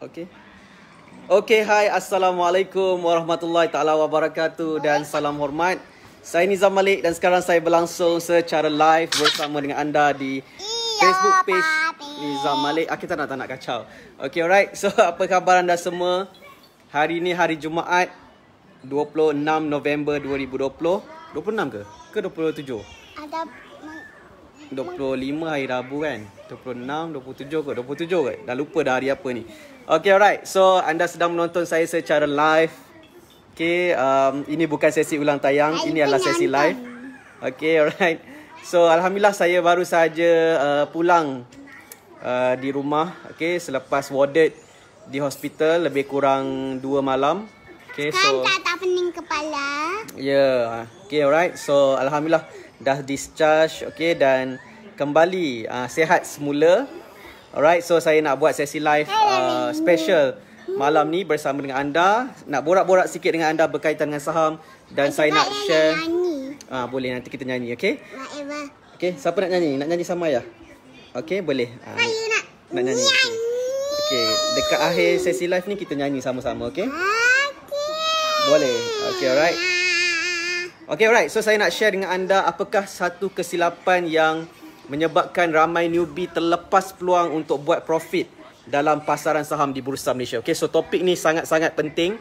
Okay. Okay, Hi, Assalamualaikum warahmatullahi taala wabarakatuh dan salam hormat. Saya Nizam Malik dan sekarang saya berlangsung secara live bersama dengan anda di Facebook page Nizam Malik. Ah, kita nak tak nak kacau. Okay, alright. So, apa khabar anda semua? Hari ini hari Jumaat 26 November 2020. 26 ke? Ke 27? Ada 25 hari Rabu kan? 26, 27 ke? 27 ke? Dah lupa dah hari apa ni. Okay alright So anda sedang menonton saya secara live Okay um, Ini bukan sesi ulang tayang Ini adalah sesi live Okay alright So Alhamdulillah saya baru saja uh, pulang uh, Di rumah Okay selepas warded Di hospital lebih kurang 2 malam Okay Sekarang so tak, tak pening kepala Yeah Okay alright So Alhamdulillah Dah discharge Okay dan Kembali uh, Sehat semula Alright, so saya nak buat sesi live uh, special malam ni bersama dengan anda. Nak borak-borak sikit dengan anda berkaitan dengan saham. Dan saya nak share. Ah, boleh, nanti kita nyanyi, okay? Okay, siapa nak nyanyi? Nak nyanyi sama ya? Okay, boleh. Ah, saya nak, nak nyanyi. nyanyi. Okay, dekat akhir sesi live ni kita nyanyi sama-sama, okay? Okay. Boleh. Okay, alright. Okay, alright. So, saya nak share dengan anda apakah satu kesilapan yang menyebabkan ramai newbie terlepas peluang untuk buat profit dalam pasaran saham di Bursa Malaysia. Okay, so topik ni sangat-sangat penting.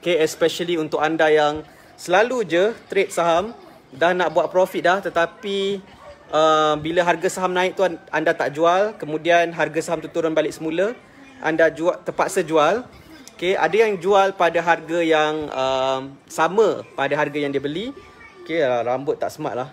Okay, especially untuk anda yang selalu je trade saham dah nak buat profit dah tetapi uh, bila harga saham naik tu anda tak jual, kemudian harga saham tu turun balik semula, anda jual terpaksa jual. Okay, ada yang jual pada harga yang uh, sama pada harga yang dia beli. Okay, uh, rambut tak smart lah.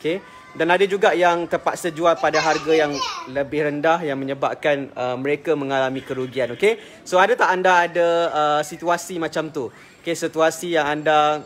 Okay dan ada juga yang terpaksa jual pada harga yang lebih rendah yang menyebabkan uh, mereka mengalami kerugian okay? so ada tak anda ada uh, situasi macam tu Okay, situasi yang anda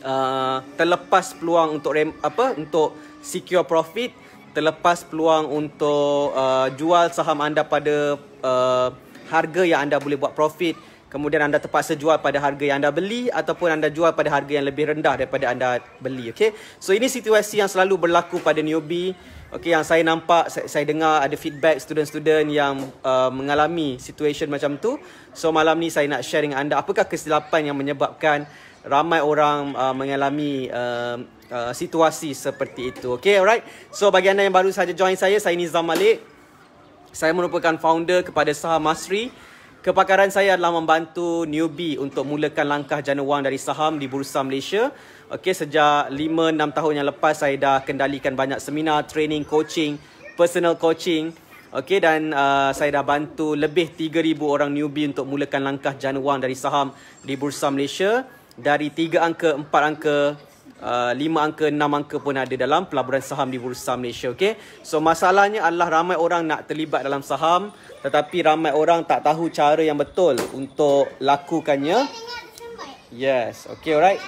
uh, terlepas peluang untuk rem, apa untuk secure profit terlepas peluang untuk uh, jual saham anda pada uh, harga yang anda boleh buat profit kemudian anda terpaksa jual pada harga yang anda beli ataupun anda jual pada harga yang lebih rendah daripada anda beli Okay, so ini situasi yang selalu berlaku pada newbie Okay, yang saya nampak saya, saya dengar ada feedback student-student yang uh, mengalami situasi macam tu so malam ni saya nak share dengan anda apakah kesilapan yang menyebabkan ramai orang uh, mengalami uh, Uh, situasi seperti itu Okay alright So bagi anda yang baru saja join saya Saya Nizam Malik Saya merupakan founder kepada Sahar Masri Kepakaran saya adalah membantu newbie untuk mulakan langkah jana wang dari saham di Bursa Malaysia. Okey, sejak 5 6 tahun yang lepas saya dah kendalikan banyak seminar, training, coaching, personal coaching. Okey dan uh, saya dah bantu lebih 3000 orang newbie untuk mulakan langkah jana wang dari saham di Bursa Malaysia dari 3 angka, 4 angka, 5 ah, angka, 6 angka pun ada dalam pelaburan saham di Bursa Malaysia. Okay? So masalahnya adalah ramai orang nak terlibat dalam saham tetapi ramai orang tak tahu cara yang betul untuk lakukannya. Yes, okay alright.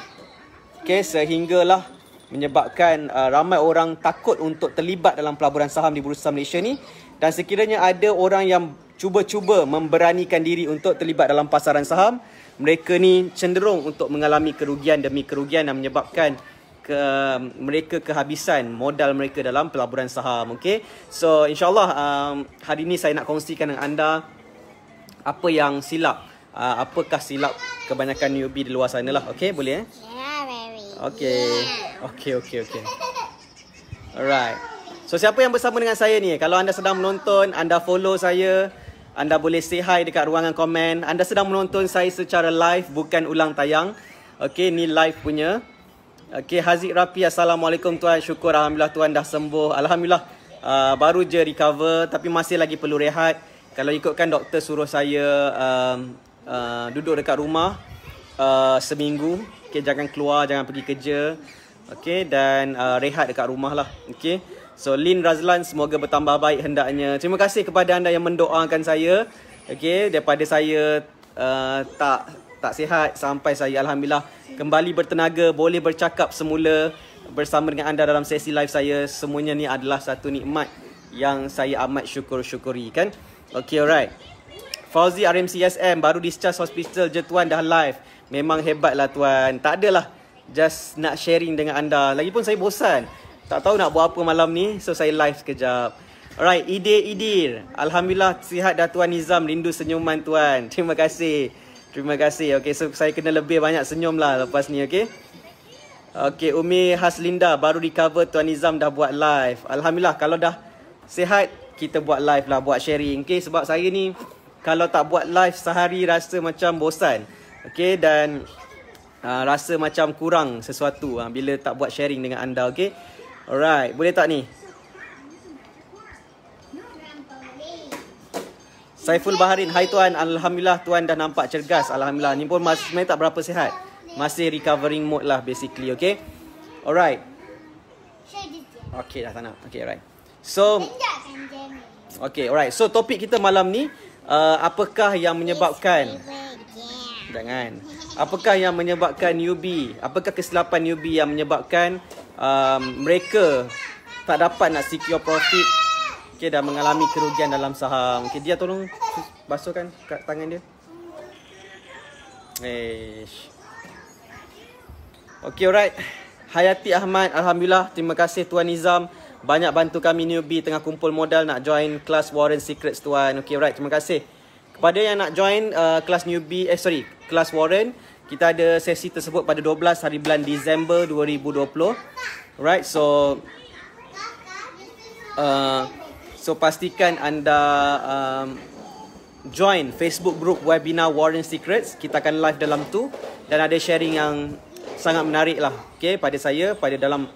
Okay, sehinggalah menyebabkan uh, ramai orang takut untuk terlibat dalam pelaburan saham di Bursa Malaysia ni. Dan sekiranya ada orang yang cuba-cuba memberanikan diri untuk terlibat dalam pasaran saham, mereka ni cenderung untuk mengalami kerugian demi kerugian dan menyebabkan ke, mereka kehabisan modal mereka dalam pelaburan saham okay? so insyaallah um, hari ini saya nak kongsikan dengan anda apa yang silap uh, apakah silap kebanyakan newbie di luar sana lah okay? boleh eh okay, okay, okay. okey alright so siapa yang bersama dengan saya ni kalau anda sedang menonton anda follow saya anda boleh say hi dekat ruangan komen. Anda sedang menonton saya secara live bukan ulang tayang. Okey, ni live punya. Okey, Haziq Rapi. Assalamualaikum tuan. Syukur alhamdulillah tuan dah sembuh. Alhamdulillah. Uh, baru je recover tapi masih lagi perlu rehat. Kalau ikutkan doktor suruh saya uh, uh, duduk dekat rumah uh, seminggu. Okey, jangan keluar, jangan pergi kerja. Okey, dan uh, rehat dekat rumah lah. Okey. So Lin Razlan semoga bertambah baik hendaknya. Terima kasih kepada anda yang mendoakan saya. Okey, daripada saya uh, tak tak sihat sampai saya alhamdulillah kembali bertenaga, boleh bercakap semula bersama dengan anda dalam sesi live saya. Semuanya ni adalah satu nikmat yang saya amat syukur-syukuri kan. Okey, alright. Fauzi RMCSM baru discharge hospital je tuan dah live. Memang hebatlah tuan. Tak adalah just nak sharing dengan anda. Lagipun saya bosan. Tak tahu nak buat apa malam ni So saya live sekejap Alright, Ide Idir Alhamdulillah sihat dah Tuan Nizam Rindu senyuman Tuan Terima kasih Terima kasih Okay, so saya kena lebih banyak senyum lah lepas ni okay Okay, Umi Haslinda baru recover Tuan Nizam dah buat live Alhamdulillah kalau dah sihat Kita buat live lah, buat sharing Okay, sebab saya ni Kalau tak buat live sehari rasa macam bosan Okay, dan uh, rasa macam kurang sesuatu uh, Bila tak buat sharing dengan anda, okay Alright, boleh tak ni? Saiful Baharin, hai tuan. Alhamdulillah tuan dah nampak cergas. Alhamdulillah. Ni pun masih sebenarnya tak berapa sihat. Masih recovering mode lah basically, okay? Alright. Okay, dah tak nak. Okay, alright. So, okay, alright. So, topik kita malam ni, uh, apakah yang menyebabkan... Jangan. Apakah yang menyebabkan newbie? Apakah kesilapan newbie yang menyebabkan um, mereka tak dapat nak secure profit Okay, dah mengalami kerugian dalam saham. Okay, dia tolong basuhkan kat tangan dia. Eish. Okay, alright. Hayati Ahmad, Alhamdulillah. Terima kasih Tuan Nizam. Banyak bantu kami newbie tengah kumpul modal nak join kelas Warren Secrets Tuan. Okay, right. Terima kasih. Kepada yang nak join uh, kelas newbie, eh sorry, kelas Warren, kita ada sesi tersebut pada 12 hari bulan Disember 2020 right so uh, so pastikan anda um, join Facebook group webinar Warren Secrets kita akan live dalam tu dan ada sharing yang sangat menarik lah okay, pada saya pada dalam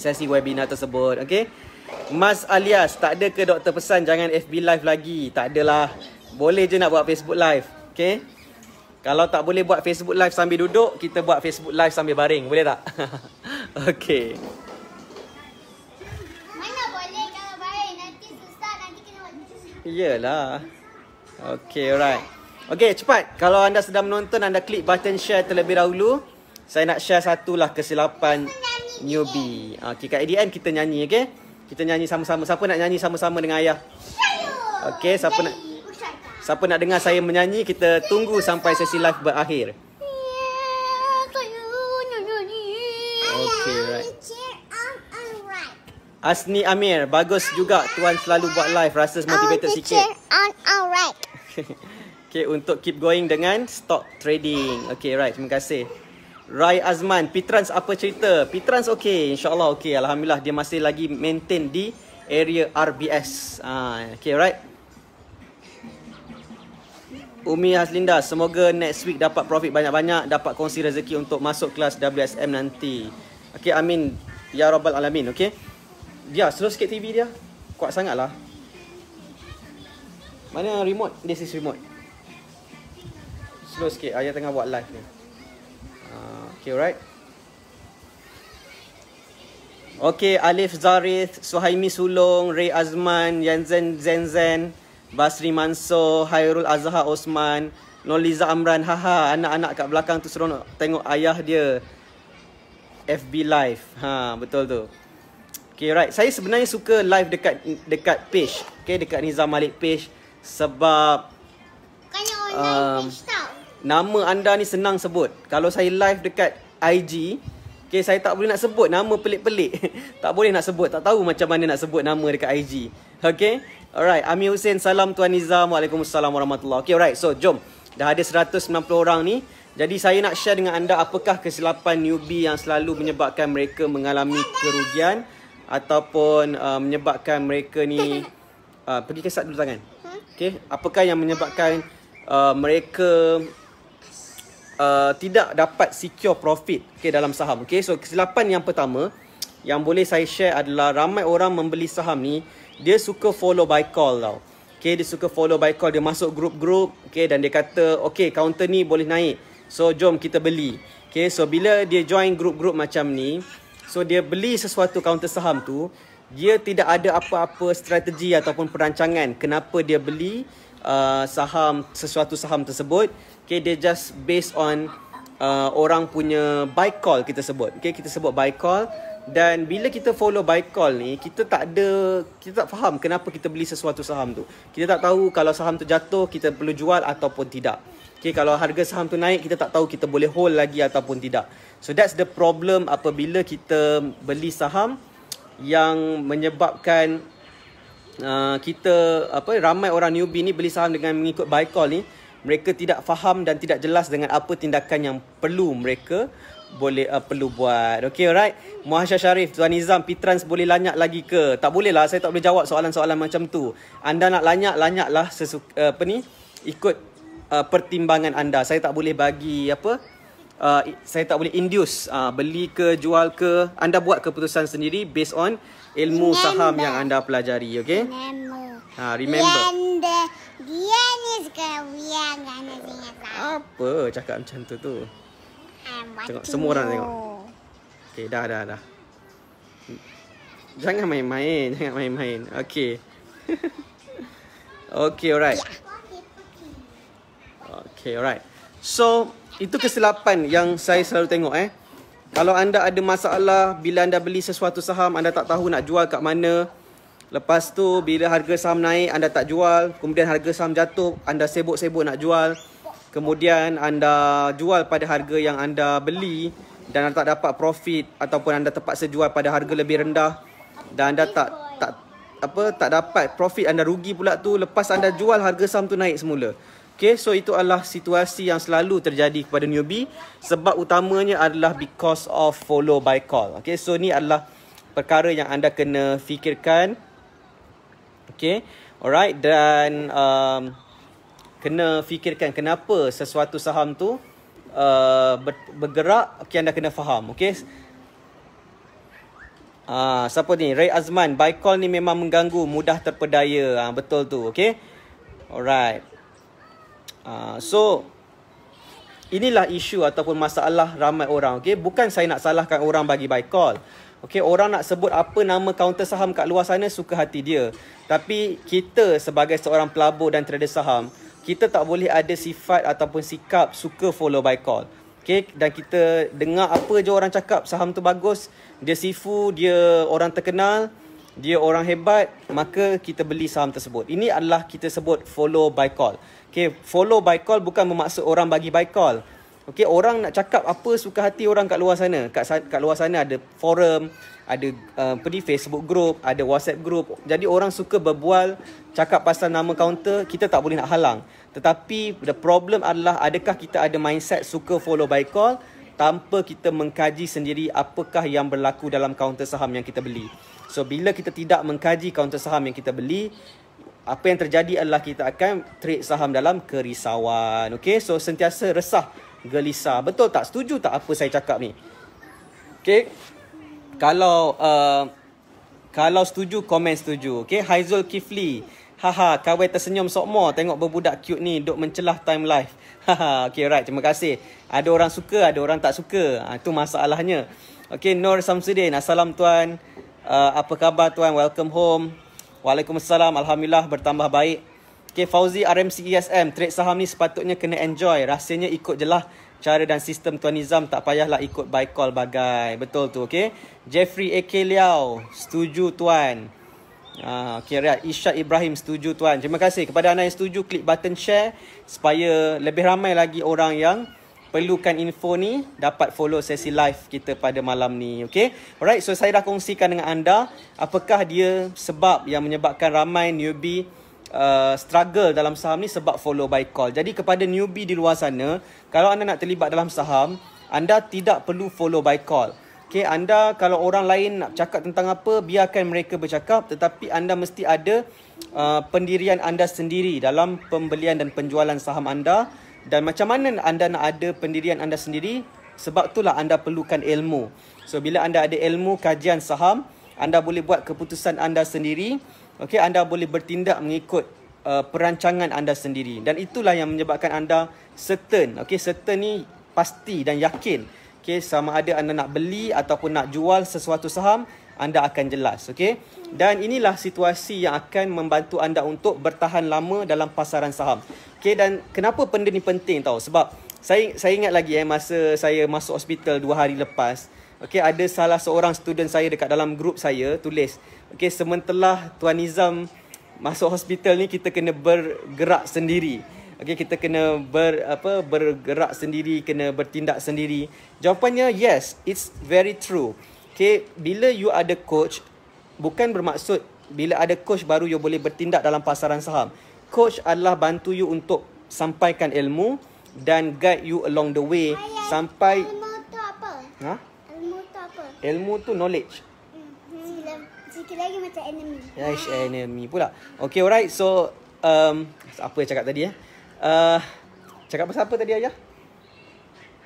sesi webinar tersebut okay Mas Alias tak ada ke doktor pesan jangan FB live lagi tak adalah boleh je nak buat Facebook live okay kalau tak boleh buat Facebook live sambil duduk, kita buat Facebook live sambil baring. Boleh tak? Okey. Mana boleh kalau baring? Nanti susah. Nanti kena buat Yelah. Okey, alright. Okey, cepat. Kalau anda sedang menonton, anda klik button share terlebih dahulu. Saya nak share satulah kesilapan newbie. Okey, kat ADN kita nyanyi, okey? Kita nyanyi sama-sama. Siapa nak nyanyi sama-sama dengan ayah? Okey, siapa nak... Siapa nak dengar saya menyanyi Kita tunggu sampai sesi live berakhir Okay right Asni Amir Bagus juga Tuan selalu buat live Rasa motivated sikit Okay untuk keep going dengan Stock trading Okay right terima kasih Rai Azman Pitrans apa cerita Pitrans okay InsyaAllah okay Alhamdulillah dia masih lagi maintain di Area RBS Ah, Okay right Umi Haslinda, semoga next week dapat profit banyak-banyak, dapat kongsi rezeki untuk masuk kelas WSM nanti. Okey, amin. Ya Rabbal Alamin, okey. Dia slow sikit TV dia. Kuat sangatlah. Mana remote? This is remote. Slow sikit. Ayah tengah buat live ni. Uh, ah, okay, alright. Okay, Alif Zarith, Suhaimi Sulong, Ray Azman, Yanzen Zenzen. Zen. Basri Manso, Hairul Azhar Osman, Noliza Amran, haha anak-anak kat belakang tu seronok tengok ayah dia. FB live. Ha, betul tu. Okay, right. Saya sebenarnya suka live dekat dekat page. Okay, dekat Nizam Malik page. Sebab... um, Nama anda ni senang sebut. Kalau saya live dekat IG, Okay, saya tak boleh nak sebut nama pelik-pelik. tak boleh nak sebut. Tak tahu macam mana nak sebut nama dekat IG. Okay? Alright, Amir Hussein, salam Tuan Nizam. Waalaikumsalam warahmatullahi Okay, alright. So, jom. Dah ada 190 orang ni. Jadi, saya nak share dengan anda apakah kesilapan newbie yang selalu menyebabkan mereka mengalami kerugian ataupun uh, menyebabkan mereka ni... Uh, pergi kesat dulu tangan. Okay. Apakah yang menyebabkan uh, mereka... Uh, tidak dapat secure profit okay, dalam saham. Okay. So, kesilapan yang pertama yang boleh saya share adalah ramai orang membeli saham ni dia suka follow by call tau. Okay, dia suka follow by call. Dia masuk grup-grup. Okay, dan dia kata, okay, counter ni boleh naik. So, jom kita beli. Okay, so bila dia join grup-grup macam ni. So, dia beli sesuatu counter saham tu. Dia tidak ada apa-apa strategi ataupun perancangan. Kenapa dia beli uh, saham, sesuatu saham tersebut. Okay, dia just based on uh, orang punya buy call kita sebut. Okay, kita sebut buy call. Dan bila kita follow buy call ni, kita tak ada, kita tak faham kenapa kita beli sesuatu saham tu. Kita tak tahu kalau saham tu jatuh, kita perlu jual ataupun tidak. Okay, kalau harga saham tu naik, kita tak tahu kita boleh hold lagi ataupun tidak. So that's the problem apabila kita beli saham yang menyebabkan uh, kita, apa ramai orang newbie ni beli saham dengan mengikut buy call ni. Mereka tidak faham dan tidak jelas dengan apa tindakan yang perlu mereka boleh uh, perlu buat. Okay alright. Muhasyar Sharif, Tuan Nizam, Pitrans boleh lanyak lagi ke? Tak boleh lah. Saya tak boleh jawab soalan-soalan macam tu. Anda nak lanyak, lanyak lah. Sesuka, uh, apa ni? Ikut uh, pertimbangan anda. Saya tak boleh bagi apa? Uh, saya tak boleh induce. Uh, beli ke, jual ke. Anda buat keputusan sendiri based on ilmu remember. saham yang anda pelajari. Okay? Remember. Ha, remember. Remember. Dia ni sekarang. Apa cakap macam tu tu? Tengok semua orang tengok. Okey, dah dah dah. Jangan main-main, jangan main-main. Okey. Okey, alright. Okey, alright. So, itu kesilapan yang saya selalu tengok eh. Kalau anda ada masalah bila anda beli sesuatu saham, anda tak tahu nak jual kat mana. Lepas tu bila harga saham naik, anda tak jual, kemudian harga saham jatuh, anda sibuk-sibuk nak jual kemudian anda jual pada harga yang anda beli dan anda tak dapat profit ataupun anda terpaksa jual pada harga lebih rendah dan anda tak tak apa tak dapat profit anda rugi pula tu lepas anda jual harga saham tu naik semula. Okay, so itu adalah situasi yang selalu terjadi kepada newbie sebab utamanya adalah because of follow by call. Okay, so ni adalah perkara yang anda kena fikirkan. Okay, alright dan um, kena fikirkan kenapa sesuatu saham tu uh, ber, bergerak okay, anda kena faham okey uh, siapa ni Ray Azman buy call ni memang mengganggu mudah terpedaya uh, betul tu okey alright uh, so inilah isu ataupun masalah ramai orang okey bukan saya nak salahkan orang bagi buy call Okey, orang nak sebut apa nama kaunter saham kat luar sana suka hati dia. Tapi kita sebagai seorang pelabur dan trader saham, kita tak boleh ada sifat ataupun sikap suka follow by call. Okay, dan kita dengar apa je orang cakap saham tu bagus, dia sifu, dia orang terkenal, dia orang hebat, maka kita beli saham tersebut. Ini adalah kita sebut follow by call. Okay, follow by call bukan bermaksud orang bagi by call. Okey, orang nak cakap apa suka hati orang kat luar sana. Kat kat luar sana ada forum, ada uh, apa uh, Facebook group, ada WhatsApp group. Jadi orang suka berbual cakap pasal nama kaunter, kita tak boleh nak halang. Tetapi the problem adalah adakah kita ada mindset suka follow by call tanpa kita mengkaji sendiri apakah yang berlaku dalam kaunter saham yang kita beli. So bila kita tidak mengkaji kaunter saham yang kita beli, apa yang terjadi adalah kita akan trade saham dalam kerisauan. Okey, so sentiasa resah gelisah. Betul tak? Setuju tak apa saya cakap ni? Okay. Kalau uh, kalau setuju, komen setuju. Okay. Haizul Kifli. Haha, kawai tersenyum sok mo. Tengok berbudak cute ni. Duk mencelah time life. Haha, okay right. Terima kasih. Ada orang suka, ada orang tak suka. Ha, itu masalahnya. Okay, Nur Samsudin. Assalam tuan. Uh, apa khabar tuan? Welcome home. Waalaikumsalam. Alhamdulillah bertambah baik. Okay, Fauzi RMCESM, e trade saham ni sepatutnya kena enjoy. Rasanya ikut je lah cara dan sistem Tuan Nizam tak payahlah ikut buy call bagai. Betul tu, okay. Jeffrey AK Liao, setuju Tuan. Ah, okay, Riyad. Isyad Ibrahim, setuju Tuan. Terima kasih. Kepada anda yang setuju, klik button share supaya lebih ramai lagi orang yang perlukan info ni dapat follow sesi live kita pada malam ni okay alright so saya dah kongsikan dengan anda apakah dia sebab yang menyebabkan ramai newbie Uh, struggle dalam saham ni sebab follow by call. Jadi kepada newbie di luar sana, kalau anda nak terlibat dalam saham, anda tidak perlu follow by call. Okay, anda kalau orang lain nak cakap tentang apa, biarkan mereka bercakap tetapi anda mesti ada uh, pendirian anda sendiri dalam pembelian dan penjualan saham anda dan macam mana anda nak ada pendirian anda sendiri sebab itulah anda perlukan ilmu. So bila anda ada ilmu kajian saham, anda boleh buat keputusan anda sendiri. Okay, anda boleh bertindak mengikut uh, perancangan anda sendiri dan itulah yang menyebabkan anda certain Okay, certain ni pasti dan yakin Okay, sama ada anda nak beli ataupun nak jual sesuatu saham anda akan jelas Okay, dan inilah situasi yang akan membantu anda untuk bertahan lama dalam pasaran saham Okay, dan kenapa benda ni penting tau sebab saya saya ingat lagi eh masa saya masuk hospital dua hari lepas Okey, ada salah seorang student saya dekat dalam grup saya tulis, okey, sementelah Tuan Nizam masuk hospital ni kita kena bergerak sendiri. Okey, kita kena ber apa bergerak sendiri, kena bertindak sendiri. Jawapannya yes, it's very true. Okey, bila you ada coach bukan bermaksud bila ada coach baru you boleh bertindak dalam pasaran saham. Coach adalah bantu you untuk sampaikan ilmu dan guide you along the way Ayah, sampai motor apa? Ha? Ilmu tu knowledge. Sikit lagi macam enemy. Yes, enemy pula. Okay, alright. So, um, apa yang cakap tadi eh? Uh, cakap pasal apa tadi ayah?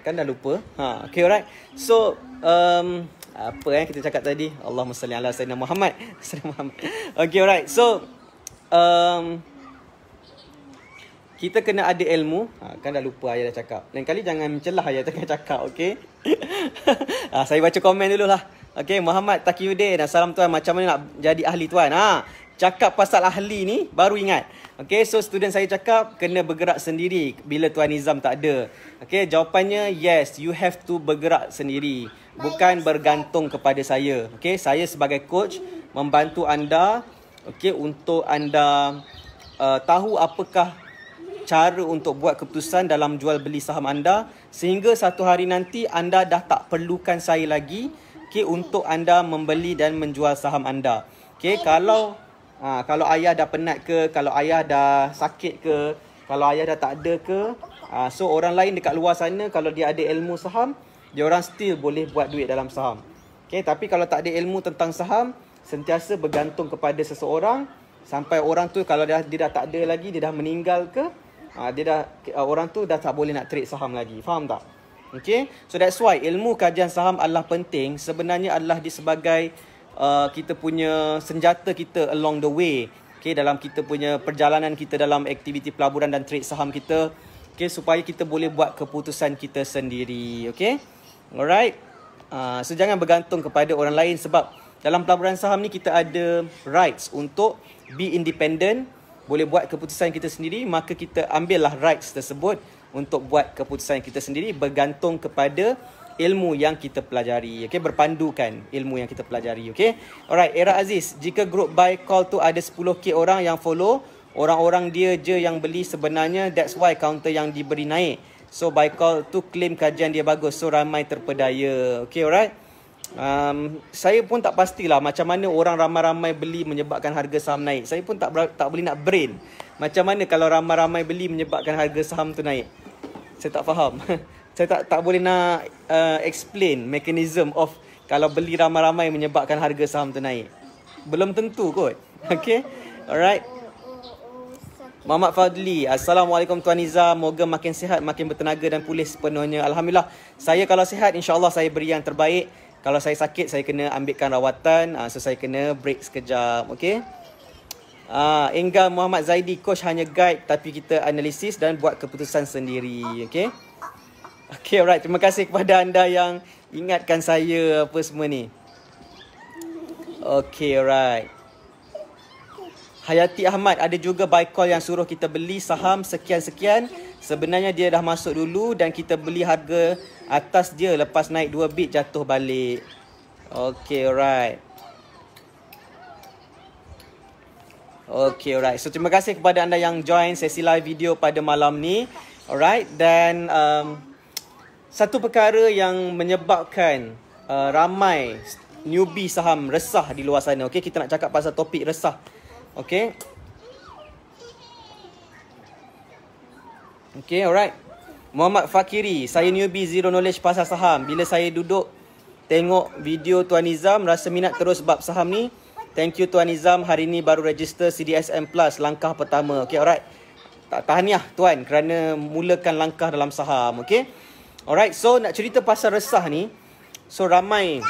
Kan dah lupa. Ha, okay, alright. So, um, apa yang eh, kita cakap tadi? Allahumma salli ala sayyidina Muhammad. Sayyidina Muhammad. Okay, alright. So, um, kita kena ada ilmu ha, kan dah lupa ayah dah cakap lain kali jangan mencelah ayah tengah cakap okey ha, saya baca komen dulu lah okey Muhammad Takiyuddin salam tuan macam mana nak jadi ahli tuan ha cakap pasal ahli ni baru ingat okey so student saya cakap kena bergerak sendiri bila tuan Nizam tak ada okey jawapannya yes you have to bergerak sendiri bukan bergantung kepada saya okey saya sebagai coach membantu anda okey untuk anda uh, tahu apakah cara untuk buat keputusan dalam jual beli saham anda sehingga satu hari nanti anda dah tak perlukan saya lagi okay, untuk anda membeli dan menjual saham anda. Okay, kalau ha, kalau ayah dah penat ke, kalau ayah dah sakit ke, kalau ayah dah tak ada ke, ha, so orang lain dekat luar sana kalau dia ada ilmu saham, dia orang still boleh buat duit dalam saham. Okay, tapi kalau tak ada ilmu tentang saham, sentiasa bergantung kepada seseorang sampai orang tu kalau dia, dia dah tak ada lagi, dia dah meninggal ke, Ah, dia dah ah, orang tu dah tak boleh nak trade saham lagi. Faham tak? Okay. So that's why ilmu kajian saham adalah penting. Sebenarnya adalah di sebagai uh, kita punya senjata kita along the way. Okay. Dalam kita punya perjalanan kita dalam aktiviti pelaburan dan trade saham kita. Okay. Supaya kita boleh buat keputusan kita sendiri. Okay. Alright. Uh, so jangan bergantung kepada orang lain sebab dalam pelaburan saham ni kita ada rights untuk be independent boleh buat keputusan kita sendiri maka kita ambillah rights tersebut untuk buat keputusan kita sendiri bergantung kepada ilmu yang kita pelajari okey berpandukan ilmu yang kita pelajari okey alright era aziz jika group buy call tu ada 10k orang yang follow orang-orang dia je yang beli sebenarnya that's why counter yang diberi naik so buy call tu claim kajian dia bagus so ramai terpedaya okey alright Um, saya pun tak pastilah macam mana orang ramai-ramai beli menyebabkan harga saham naik. Saya pun tak tak boleh nak brain. Macam mana kalau ramai-ramai beli menyebabkan harga saham tu naik? Saya tak faham. saya tak tak boleh nak uh, explain mechanism of kalau beli ramai-ramai menyebabkan harga saham tu naik. Belum tentu kot. Okay Alright. Muhammad Fadli, Assalamualaikum Tuan Iza, Moga makin sihat, makin bertenaga dan pulih sepenuhnya. Alhamdulillah. Saya kalau sihat, insyaAllah saya beri yang terbaik kalau saya sakit saya kena ambilkan rawatan uh, so saya kena break sekejap okay? uh, ah, Engga Muhammad Zaidi coach hanya guide tapi kita analisis dan buat keputusan sendiri okay? Okay alright terima kasih kepada anda yang ingatkan saya apa semua ni okey alright Hayati Ahmad ada juga buy call yang suruh kita beli saham sekian-sekian sebenarnya dia dah masuk dulu dan kita beli harga atas dia lepas naik 2 bit jatuh balik. Okay, alright. Okay, alright. So, terima kasih kepada anda yang join sesi live video pada malam ni. Alright, dan um, satu perkara yang menyebabkan uh, ramai newbie saham resah di luar sana. Okay, kita nak cakap pasal topik resah. Okay. Okay, alright. Muhammad Fakiri, saya newbie zero knowledge pasal saham. Bila saya duduk tengok video Tuan Nizam, rasa minat terus bab saham ni. Thank you Tuan Nizam, hari ni baru register CDSM Plus, langkah pertama. Okay, alright. Tak tahniah Tuan kerana mulakan langkah dalam saham, okay. Alright, so nak cerita pasal resah ni. So, ramai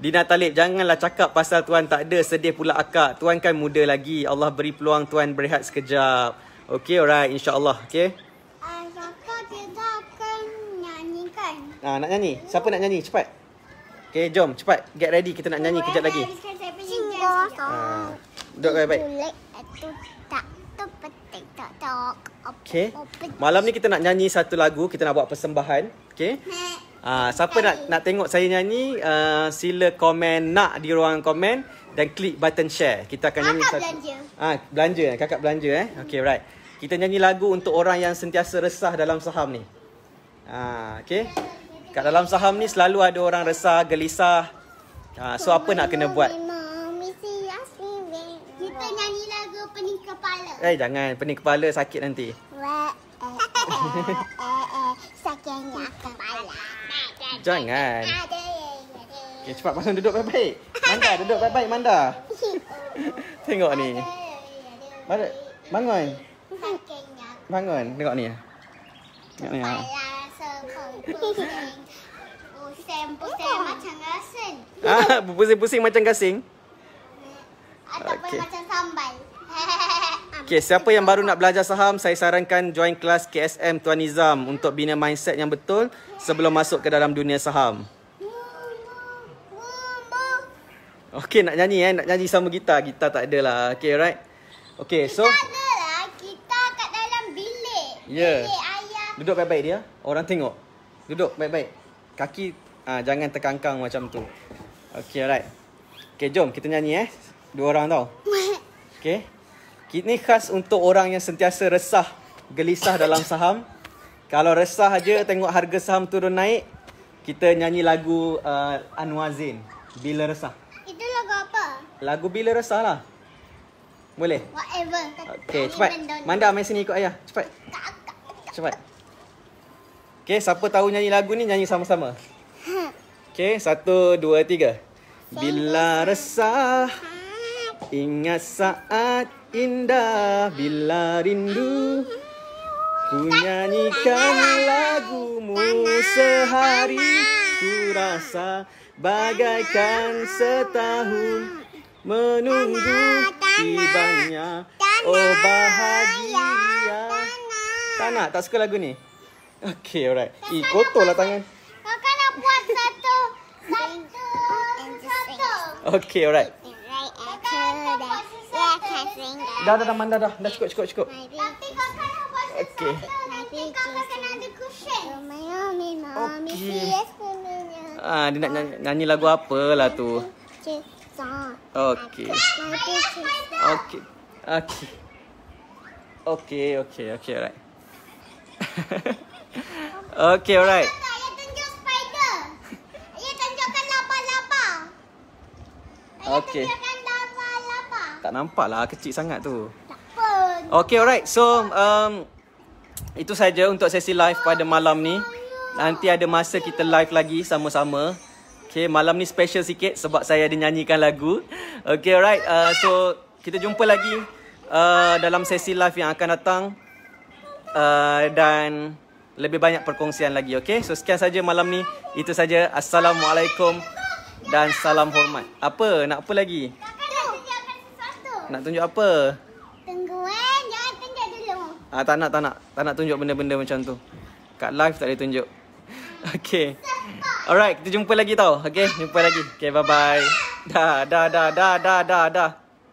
Dina Talib janganlah cakap pasal tuan tak ada sedih pula akak. Tuan kan muda lagi. Allah beri peluang tuan berehat sekejap. Okay alright insyaAllah. Okay. Uh, kakak kita akan nyanyikan. Ah, nak nyanyi? Siapa nak nyanyi? Cepat. Okay jom cepat. Get ready kita nak nyanyi kejap lagi. Ah, duduk kau baik. Okay. Malam ni kita nak nyanyi satu lagu. Kita nak buat persembahan. Okay. Ah, siapa nak nak tengok saya nyanyi uh, sila komen nak di ruang komen dan klik button share. Kita akan nyanyi kakak satu. Ah belanja. Ha, kakak belanja eh. Okay right. Kita nyanyi lagu untuk orang yang sentiasa resah dalam saham ni. Ha, okay. Kat dalam saham ni selalu ada orang resah, gelisah. Ha, so apa nak kena buat? Kita nyanyi lagu pening kepala. Eh jangan, pening kepala sakit nanti. Eh, eh, Sakitnya kepala. Jangan. Okay, cepat pasang duduk baik-baik. Manda, duduk baik-baik, Manda. Tengok ni. Mana? Bangun. Bangun, tengok ni. Tengok ni. Ha. Pusing-pusing macam gasing. Ah, pusing-pusing macam gasing. Ataupun okay. macam sambal. Okay, siapa yang baru nak belajar saham, saya sarankan join kelas KSM Tuan Nizam untuk bina mindset yang betul sebelum masuk ke dalam dunia saham. Okay, nak nyanyi eh, nak nyanyi sama gitar. Gitar tak ada lah. Okay, right? Okay, so lah. gitar kat dalam bilik. Ya. Yeah. Duduk baik-baik dia. Orang tengok. Duduk baik-baik. Kaki ah jangan terkangkang macam tu. Okay, right. Okay, jom kita nyanyi eh. Dua orang tau. Okay. Ini khas untuk orang yang sentiasa resah, gelisah dalam saham. Kalau resah aja tengok harga saham turun naik, kita nyanyi lagu uh, Anwar Zain, Bila Resah. Itu lagu apa? Lagu Bila Resah lah. Boleh? Whatever. Okay, cepat. Manda main sini ikut ayah. Cepat. Cepat. Okay, siapa tahu nyanyi lagu ni, nyanyi sama-sama. Okay, satu, dua, tiga. Bila resah, ha. ingat saat indah bila rindu Ku nyanyikan lagumu sehari Ku rasa bagaikan setahun Menunggu tibanya Oh bahagia Tak nak, tak suka lagu ni? Okay, alright Eh, kotor lah tangan Kau kena kan buat satu Satu Satu Okay, alright Dah dah dah manda dah. Dah cukup cukup cukup. Tapi kakak nak buat sesuatu. Nanti kakak akan ada cushion. Okey. Ah, dia nak nyanyi, lagu apa lah tu. Okay. Okay. Okay. Okay, okay, okay, alright. Okay, alright. Okay. Tak nampak lah kecil sangat tu. Tak Okay alright. So um, itu saja untuk sesi live pada malam ni. Nanti ada masa kita live lagi sama-sama. Okay malam ni special sikit sebab saya ada nyanyikan lagu. Okay alright. Uh, so kita jumpa lagi uh, dalam sesi live yang akan datang. Uh, dan lebih banyak perkongsian lagi okay. So sekian saja malam ni. Itu saja. Assalamualaikum. Dan salam hormat. Apa? Nak apa lagi? Nak tunjuk apa? Tunggu jangan tunjuk dulu. Ah tak nak, tak nak. Tak nak tunjuk benda-benda macam tu. Kat live tak boleh tunjuk. Okay. Alright, kita jumpa lagi tau. Okay, jumpa lagi. Okay, bye-bye. Dah, dah, dah, dah, dah, dah, dah.